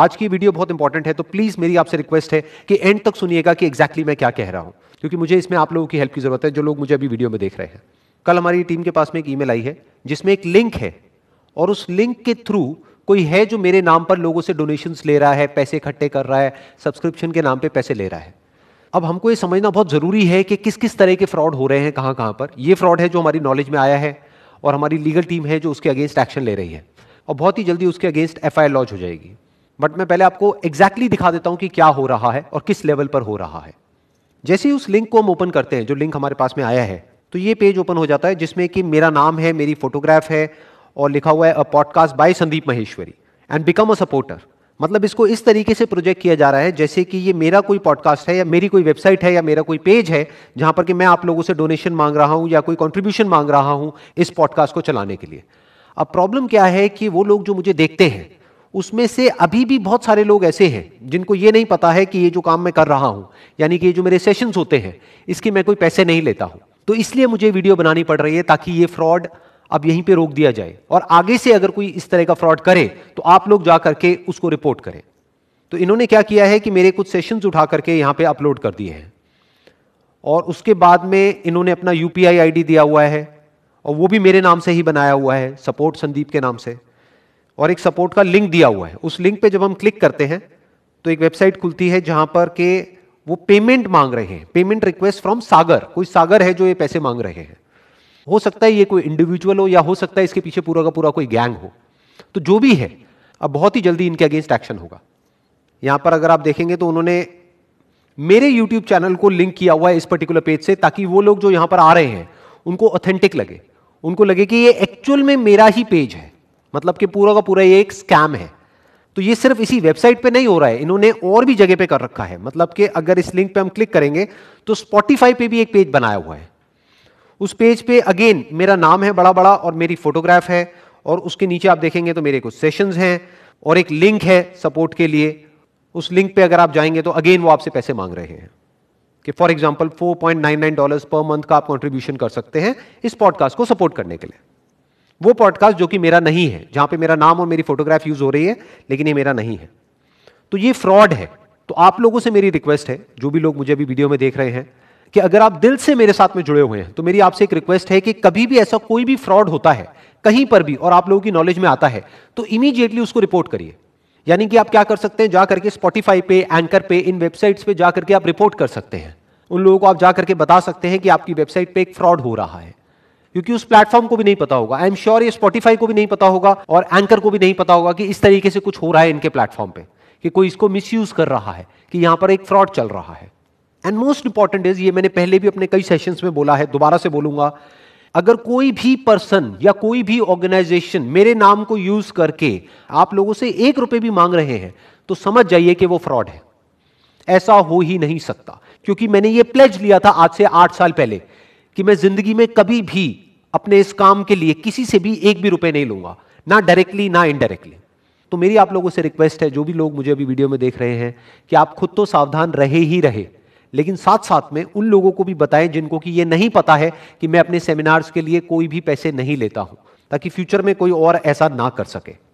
आज की वीडियो बहुत इंपॉर्टेंट है तो प्लीज मेरी आपसे रिक्वेस्ट है कि एंड तक सुनिएगा कि एग्जैक्टली मैं क्या कह रहा हूं क्योंकि मुझे इसमें आप लोगों की हेल्प की जरूरत है जो लोग मुझे अभी वीडियो में देख रहे हैं कल हमारी टीम के पास में एक ईमेल आई है जिसमें एक लिंक है और उस लिंक के थ्रू कोई है जो मेरे नाम पर लोगों से डोनेशन ले रहा है पैसे इकट्ठे कर रहा है सब्सक्रिप्शन के नाम पर पैसे ले रहा है अब हमको ये समझना बहुत ज़रूरी है कि किस किस तरह के फ्रॉड हो रहे हैं कहां कहां पर ये फ्रॉड है जो हमारी नॉलेज में आया है और हमारी लीगल टीम है जो उसके अगेंस्ट एक्शन ले रही है और बहुत ही जल्दी उसके अगेंस्ट एफ लॉन्च हो जाएगी बट मैं पहले आपको एग्जैक्टली exactly दिखा देता हूं कि क्या हो रहा है और किस लेवल पर हो रहा है जैसे ही उस लिंक को हम ओपन करते हैं जो लिंक हमारे पास में आया है तो ये पेज ओपन हो जाता है जिसमें कि मेरा नाम है मेरी फोटोग्राफ है और लिखा हुआ है a podcast by Sandeep Maheshwari and become a supporter मतलब इसको इस तरीके से प्रोजेक्ट किया जा रहा है जैसे कि ये मेरा कोई पॉडकास्ट है या मेरी कोई वेबसाइट है या मेरा कोई पेज है जहां पर कि मैं आप लोगों से डोनेशन मांग रहा हूं या कोई कॉन्ट्रीब्यूशन मांग रहा हूं इस पॉडकास्ट को चलाने के लिए अब प्रॉब्लम क्या है कि वो लोग जो मुझे देखते हैं उसमें से अभी भी बहुत सारे लोग ऐसे हैं जिनको ये नहीं पता है कि ये जो काम मैं कर रहा हूं यानी कि ये जो मेरे सेशंस होते हैं इसके मैं कोई पैसे नहीं लेता हूं तो इसलिए मुझे वीडियो बनानी पड़ रही है ताकि ये फ्रॉड अब यहीं पे रोक दिया जाए और आगे से अगर कोई इस तरह का फ्रॉड करे तो आप लोग जा करके उसको रिपोर्ट करें तो इन्होंने क्या किया है कि मेरे कुछ सेशंस उठा करके यहाँ पे अपलोड कर दिए हैं और उसके बाद में इन्होंने अपना यूपीआई पी दिया हुआ है और वो भी मेरे नाम से ही बनाया हुआ है सपोर्ट संदीप के नाम से और एक सपोर्ट का लिंक दिया हुआ है उस लिंक पे जब हम क्लिक करते हैं तो एक वेबसाइट खुलती है जहां पर के वो पेमेंट मांग रहे हैं पेमेंट रिक्वेस्ट फ्रॉम सागर कोई सागर है जो ये पैसे मांग रहे हैं हो सकता है ये कोई इंडिविजुअल हो या हो सकता है इसके पीछे पूरा का पूरा कोई गैंग हो तो जो भी है अब बहुत ही जल्दी इनके अगेंस्ट एक्शन होगा यहां पर अगर आप देखेंगे तो उन्होंने मेरे यूट्यूब चैनल को लिंक किया हुआ है इस पर्टिकुलर पेज से ताकि वो लोग जो यहां पर आ रहे हैं उनको ऑथेंटिक लगे उनको लगे कि ये एक्चुअल में मेरा ही पेज है मतलब कि पूरा का पूरा ये एक स्कैम है तो ये सिर्फ इसी वेबसाइट पे नहीं हो रहा है इन्होंने और भी जगह पे कर रखा है मतलब कि अगर इस लिंक पे हम क्लिक करेंगे तो स्पॉटिफाई पे भी एक पेज बनाया हुआ है उस पेज पे अगेन मेरा नाम है बड़ा बड़ा और मेरी फोटोग्राफ है और उसके नीचे आप देखेंगे तो मेरे कुछ सेशंस हैं और एक लिंक है सपोर्ट के लिए उस लिंक पे अगर आप जाएंगे तो अगेन वो आपसे पैसे मांग रहे हैं कि for example 4.99 dollars per month का आप कॉन्ट्रीब्यूशन कर सकते हैं इस पॉडकास्ट को सपोर्ट करने के लिए वो पॉडकास्ट जो कि मेरा नहीं है जहां पे मेरा नाम और मेरी फोटोग्राफ यूज हो रही है लेकिन ये मेरा नहीं है तो ये फ्रॉड है तो आप लोगों से मेरी रिक्वेस्ट है जो भी लोग मुझे अभी वीडियो में देख रहे हैं कि अगर आप दिल से मेरे साथ में जुड़े हुए हैं तो मेरी आपसे एक रिक्वेस्ट है कि कभी भी ऐसा कोई भी फ्रॉड होता है कहीं पर भी और आप लोगों की नॉलेज में आता है तो इमीजिएटली उसको रिपोर्ट करिए यानी कि आप क्या कर सकते हैं जाकर के स्पॉटीफाई पे एंकर पे इन वेबसाइट्स पे जाकर के आप रिपोर्ट कर सकते हैं उन लोगों को आप जा करके बता सकते हैं कि आपकी वेबसाइट पे एक फ्रॉड हो रहा है क्योंकि उस प्लेटफॉर्म को भी नहीं पता होगा आई एम श्योर ये स्पॉटीफाई को भी नहीं पता होगा और एंकर को भी नहीं पता होगा कि इस तरीके से कुछ हो रहा है इनके प्लेटफॉर्म पे कि कोई इसको मिस कर रहा है कि यहां पर एक फ्रॉड चल रहा है एंड मोस्ट इंपॉर्टेंट इज ये मैंने पहले भी अपने कई सेशंस में बोला है दोबारा से बोलूंगा अगर कोई भी पर्सन या कोई भी ऑर्गेनाइजेशन मेरे नाम को यूज करके आप लोगों से एक रुपए भी मांग रहे हैं तो समझ जाइए कि वो फ्रॉड है ऐसा हो ही नहीं सकता क्योंकि मैंने ये प्लेज लिया था आज से आठ साल पहले कि मैं जिंदगी में कभी भी अपने इस काम के लिए किसी से भी एक भी रुपए नहीं लूंगा ना डायरेक्टली ना इनडायरेक्टली तो मेरी आप लोगों से रिक्वेस्ट है जो भी लोग मुझे अभी वीडियो में देख रहे हैं कि आप खुद तो सावधान रहे ही रहे लेकिन साथ साथ में उन लोगों को भी बताएं जिनको कि यह नहीं पता है कि मैं अपने सेमिनार्स के लिए कोई भी पैसे नहीं लेता हूं ताकि फ्यूचर में कोई और ऐसा ना कर सके